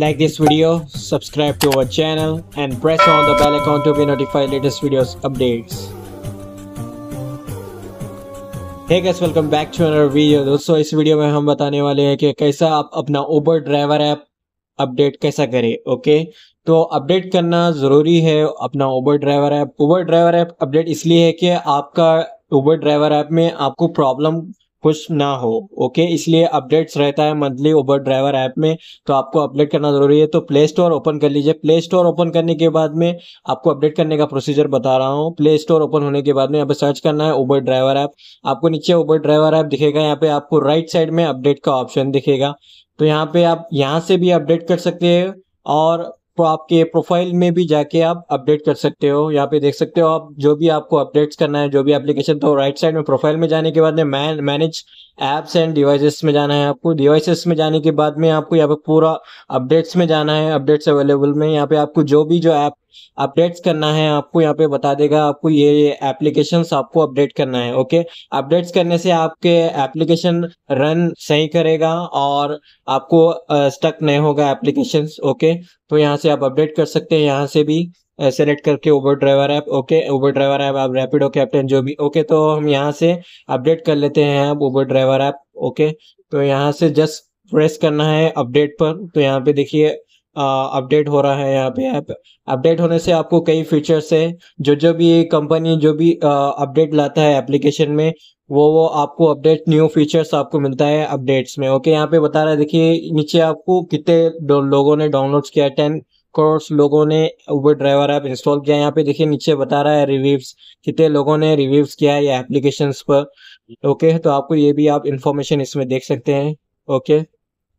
Like this video, subscribe to our channel and press on the bell icon to be notified latest videos updates. Hey guys, welcome back to another video. दोस्तों इस video में हम बताने वाले हैं कि कैसा आप अपना Uber ड्राइवर ऐप अपडेट कैसा करें ओके तो अपडेट करना ज़रूरी है अपना Uber driver app Uber driver app update इसलिए है कि आपका Uber ड्राइवर ऐप में आपको प्रॉब्लम कुछ ना हो ओके इसलिए अपडेट्स रहता है मंथली ओबर ड्राइवर ऐप में तो आपको अपडेट करना जरूरी है तो प्ले स्टोर ओपन कर लीजिए प्ले स्टोर ओपन करने के बाद में आपको अपडेट करने का प्रोसीजर बता रहा हूँ प्ले स्टोर ओपन होने के बाद में यहाँ पे सर्च करना है ओबर ड्राइवर ऐप आपको नीचे ओबर ड्राइवर ऐप दिखेगा यहाँ पे आपको राइट साइड में अपडेट का ऑप्शन दिखेगा तो यहाँ पे आप यहाँ से भी अपडेट कर सकते हैं और तो आपके प्रोफाइल में भी जाके आप अपडेट कर सकते हो यहाँ पे देख सकते हो आप जो भी आपको अपडेट्स करना है जो भी एप्लीकेशन तो राइट साइड में प्रोफाइल में जाने के बाद में man manage apps and devices में जाना है आपको डिवाइसेस में जाने के बाद में आपको यहाँ पे पूरा अपडेट्स में जाना है अपडेट्स अवेलेबल में यहाँ पे आपको जो भी जो ऐप अपडेट्स करना है आपको यहाँ पे बता देगा आपको ये एप्लीकेशन आपको अपडेट करना है ओके अपडेट्स करने से आपके एप्लीकेशन रन सही करेगा और आपको स्टक नहीं होगा एप्लीकेशन ओके तो यहाँ से आप अपडेट कर सकते हैं यहाँ से भी सेलेक्ट करके Uber driver app okay Uber driver app आप रैपिडो कैप्टन जो भी ओके तो हम यहाँ से अपडेट कर लेते हैं आप ओबर ड्राइवर ऐप ओके तो यहाँ से जस्ट प्रेस करना है अपडेट पर तो यहाँ पे देखिए अपडेट हो रहा है यहाँ पे ऐप अपडेट होने से आपको कई फीचर्स है जो जो भी कंपनी जो भी अपडेट लाता है एप्लीकेशन में वो वो आपको अपडेट न्यू फीचर्स आपको मिलता है अपडेट्स में ओके यहाँ पे बता रहा है देखिए नीचे आपको कितने लोगों ने डाउनलोड्स किया टेन करोड़ लोगों ने उबर ड्राइवर ऐप इंस्टॉल किया यहाँ पे देखिए नीचे बता रहा है रिव्यूज कितने लोगों ने रिव्यूज किया है ये एप्लीकेशन पर ओके तो आपको ये भी आप इंफॉर्मेशन इसमें देख सकते हैं ओके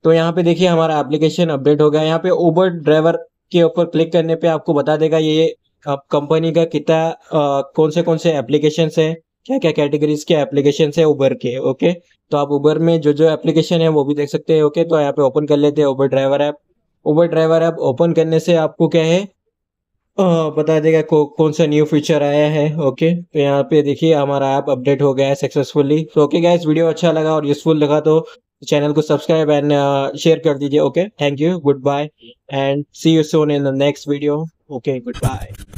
तो यहाँ पे देखिए हमारा एप्लीकेशन अपडेट हो गया यहाँ पे ओबर ड्राइवर के ऊपर क्लिक करने पे आपको बता देगा ये आप कंपनी का कितना कौन से कौन से एप्लीकेशन है क्या क्या कैटेगरीज के एप्लीकेशन है उबर के ओके तो आप उबर में जो जो एप्लीकेशन है वो भी देख सकते हैं ओके तो यहाँ पे ओपन कर लेते हैं Uber driver app Uber driver app open करने से आपको क्या है आ, बता देगा को, कौन सा न्यू फीचर आया है ओके तो यहाँ पे देखिए हमारा ऐप अपडेट हो गया है सक्सेसफुली तो ओके गाइस वीडियो अच्छा लगा और यूजफुल लगा तो चैनल को सब्सक्राइब एंड शेयर कर दीजिए okay thank you goodbye and see you soon in the next video okay good bye